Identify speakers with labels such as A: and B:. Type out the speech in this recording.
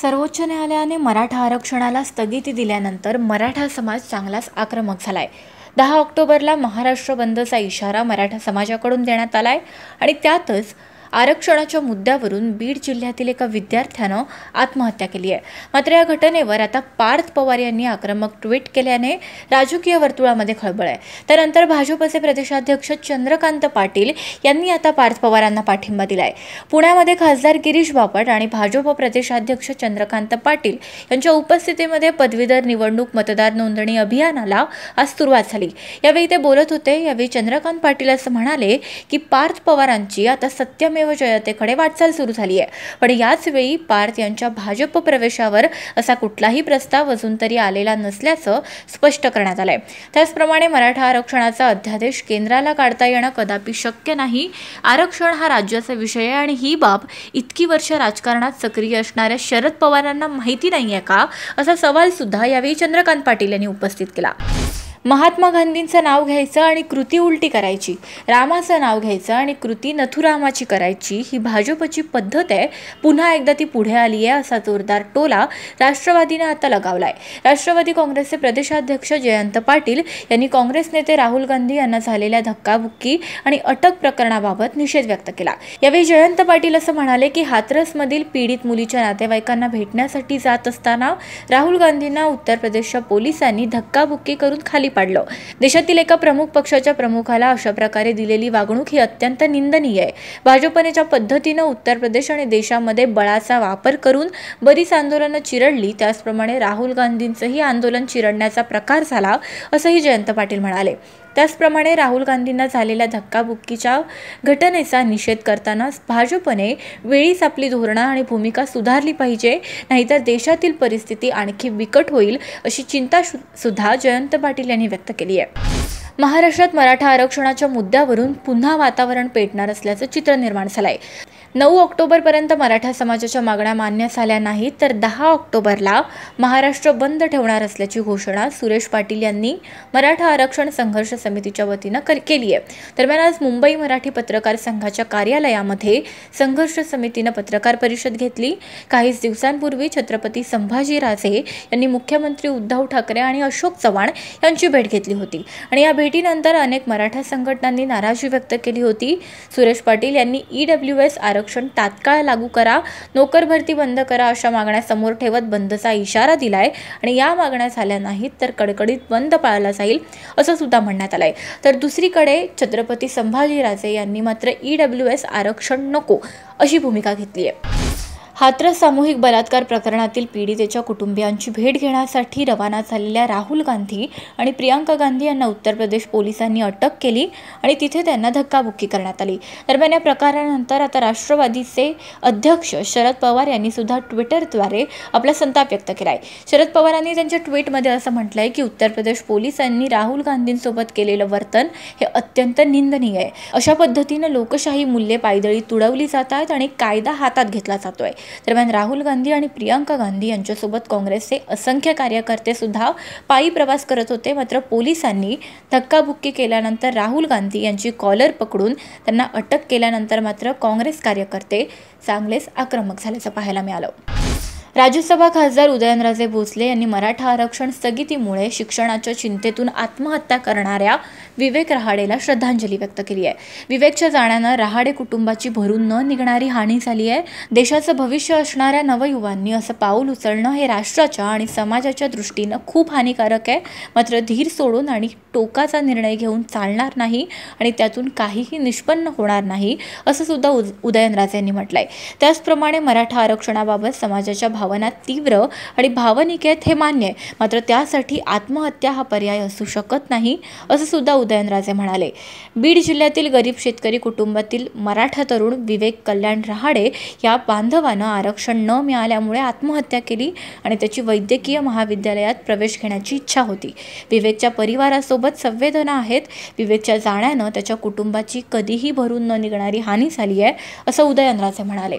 A: सर्वोच्च न्यायालयाने मराठा आरक्षणाला स्थगिती दिल्यानंतर मराठा समाज चांगलाच आक्रमक झाला आहे दहा ऑक्टोबरला महाराष्ट्र बंदचा इशारा मराठा समाजाकडून देण्यात आला आहे आणि त्यातच आरक्षणाच्या मुद्द्यावरून बीड जिल्ह्यातील एका विद्यार्थ्यानं आत्महत्या केली आहे मात्र या घटनेवर आता पार्थ पवार यांनी आक्रमक ट्विट केल्याने राजकीय वर्तुळामध्ये खळबळ आहे त्यानंतर भाजपचे प्रदेशाध्यक्ष चंद्रकांत पाटील यांनी आता पार्थ पवारांना पाठिंबा दिलाय पुण्यामध्ये खासदार गिरीश बापट आणि भाजप प्रदेशाध्यक्ष चंद्रकांत पाटील यांच्या उपस्थितीमध्ये पदवीधर निवडणूक मतदार नोंदणी अभियानाला आज सुरुवात झाली यावेळी ते बोलत होते यावेळी चंद्रकांत पाटील असं म्हणाले की पार्थ पवारांची आता सत्य एकमेव जयतेकडे वाटचाल सुरू झाली आहे पण याचवेळी पार्थ यांच्या भाजप प्रवेशावर असा कुठलाही प्रस्ताव अजून तरी आलेला नसल्याचं स्पष्ट करण्यात आलंय त्याचप्रमाणे मराठा आरक्षणाचा अध्यादेश केंद्राला काढता येणं कदापि शक्य नाही आरक्षण हा राज्याचा विषय आहे आणि ही बाब इतकी वर्ष राजकारणात सक्रिय असणाऱ्या शरद पवारांना माहिती नाही आहे का असा सवाल सुद्धा यावेळी चंद्रकांत पाटील यांनी उपस्थित केला महात्मा गांधींचं नाव घ्यायचं आणि कृती उलटी करायची रामाचं नाव घ्यायचं आणि कृती नथुरामाची करायची ही भाजपची पद्धत आहे पुन्हा एकदा ती पुढे आली आहे असा जोरदार टोला राष्ट्रवादीने आता लगावलाय राष्ट्रवादी काँग्रेसचे प्रदेशाध्यक्ष जयंत पाटील यांनी काँग्रेस नेते राहुल गांधी यांना झालेल्या धक्काबुक्की आणि अटक प्रकरणाबाबत निषेध व्यक्त केला यावेळी जयंत पाटील असं म्हणाले की हाथरसमधील पीडित मुलीच्या नातेवाईकांना भेटण्यासाठी जात असताना राहुल गांधींना उत्तर प्रदेशच्या पोलिसांनी धक्काबुक्की करून खाली पाडलं देशातील एका प्रमुख पक्षाच्या प्रमुखाला अशा प्रकारे दिलेली वागणूक ही अत्यंत निंदनीय आहे भाजपने ज्या पद्धतीनं उत्तर प्रदेश आणि देशामध्ये बळाचा वापर करून बरीच आंदोलनं चिरडली त्याचप्रमाणे राहुल गांधींचंही आंदोलन चिरडण्याचा प्रकार झाला असंही जयंत पाटील म्हणाले त्याचप्रमाणे राहुल गांधींना झालेल्या धक्काबुक्कीच्या घटनेचा निषेध करताना भाजपने वेळीच आपली धोरणं आणि भूमिका सुधारली पाहिजे नाहीतर देशातील परिस्थिती आणखी बिकट होईल अशी चिंता सुद्धा जयंत पाटील यांनी व्यक्त केली आहे महाराष्ट्रात मराठा आरक्षणाच्या मुद्द्यावरून पुन्हा वातावरण पेटणार असल्याचं चित्र निर्माण झालं आहे नऊ ऑक्टोबरपर्यंत मराठा समाजाच्या मागण्या मान्य झाल्या नाहीत तर दहा ऑक्टोबरला महाराष्ट्र बंद ठेवणार असल्याची घोषणा सुरेश पाटील यांनी मराठा आरक्षण संघर्ष समितीच्या वतीनं केली आहे दरम्यान आज मुंबई मराठी पत्रकार संघाच्या कार्यालयामध्ये संघर्ष समितीनं पत्रकार परिषद घेतली काहीच दिवसांपूर्वी छत्रपती संभाजीराजे यांनी मुख्यमंत्री उद्धव ठाकरे आणि अशोक चव्हाण यांची भेट घेतली होती आणि या भेटीनंतर अनेक मराठा संघटनांनी नाराजी व्यक्त केली होती सुरेश पाटील यांनी ईडब्ल्यू एस आर आरक्षण तात्काळ लागू करा नोकर भरती बंद करा अशा मागण्या समोर ठेवत बंदचा इशारा दिला आहे आणि या मागण्या झाल्या नाहीत तर कडकडीत बंद पाळला जाईल असं सुद्धा म्हणण्यात आलं तर दुसरीकडे छत्रपती संभाजीराजे यांनी मात्र ई डब्ल्यू एस आरक्षण नको अशी भूमिका घेतली आहे हाथरस सामूहिक बलात्कार प्रकरणातील पीडितेच्या कुटुंबियांची भेट घेण्यासाठी रवाना झालेल्या राहुल गांधी आणि प्रियांका गांधी यांना उत्तर प्रदेश पोलिसांनी अटक केली आणि तिथे त्यांना धक्काबुक्की करण्यात आली दरम्यान या प्रकारानंतर आता राष्ट्रवादीचे अध्यक्ष शरद पवार यांनी सुद्धा ट्विटरद्वारे आपला संताप व्यक्त केला आहे शरद पवारांनी त्यांच्या ट्विटमध्ये असं म्हटलं आहे की उत्तर प्रदेश पोलिसांनी राहुल गांधींसोबत केलेलं वर्तन हे अत्यंत निंदनीय आहे अशा पद्धतीनं लोकशाही मूल्ये पायदळी तुडवली जात आहेत आणि कायदा हातात घेतला आहे दरम्यान राहुल गांधी आणि प्रियांका गांधी यांच्यासोबत काँग्रेसचे असंख्य कार्यकर्ते सुद्धा पायी प्रवास करत होते मात्र पोलिसांनी धक्काबुक्की केल्यानंतर राहुल गांधी यांची कॉलर पकडून त्यांना अटक केल्यानंतर मात्र काँग्रेस कार्यकर्ते चांगलेच आक्रमक झाल्याचं पाहायला मिळालं राज्यसभा खासदार उदयनराजे भोसले यांनी मराठा आरक्षण स्थगितीमुळे शिक्षणाच्या चिंतेतून आत्महत्या करणाऱ्या विवेक रहाडेला श्रद्धांजली व्यक्त केली आहे विवेकच्या जाण्यानं रहाडे कुटुंबाची भरून न निघणारी हानी झाली आहे देशाचं भविष्य असणाऱ्या नवयुवांनी असं पाऊल उचलणं हे राष्ट्राच्या आणि समाजाच्या दृष्टीनं खूप हानिकारक आहे मात्र धीर सोडून आणि टोकाचा निर्णय घेऊन चालणार नाही आणि त्यातून काहीही निष्पन्न होणार नाही असं सुद्धा उदयनराजे यांनी म्हटलंय त्याचप्रमाणे मराठा आरक्षणाबाबत समाजाच्या भाव भावना तीव्र आणि भावनिक आहेत हे मान्य आहे मात्र त्यासाठी आत्महत्या हा पर्याय असू शकत नाही असं सुद्धा उदयनराजे म्हणाले बीड जिल्ह्यातील गरीब शेतकरी कुटुंबातील मराठा तरुण विवेक कल्याण रहाडे या बांधवानं आरक्षण न मिळाल्यामुळे आत्महत्या केली आणि त्याची वैद्यकीय महाविद्यालयात प्रवेश घेण्याची इच्छा होती विवेकच्या परिवारासोबत संवेदना आहेत विवेकच्या जाण्यानं त्याच्या कुटुंबाची कधीही भरून न निघणारी हानी झाली आहे असं उदयनराजे म्हणाले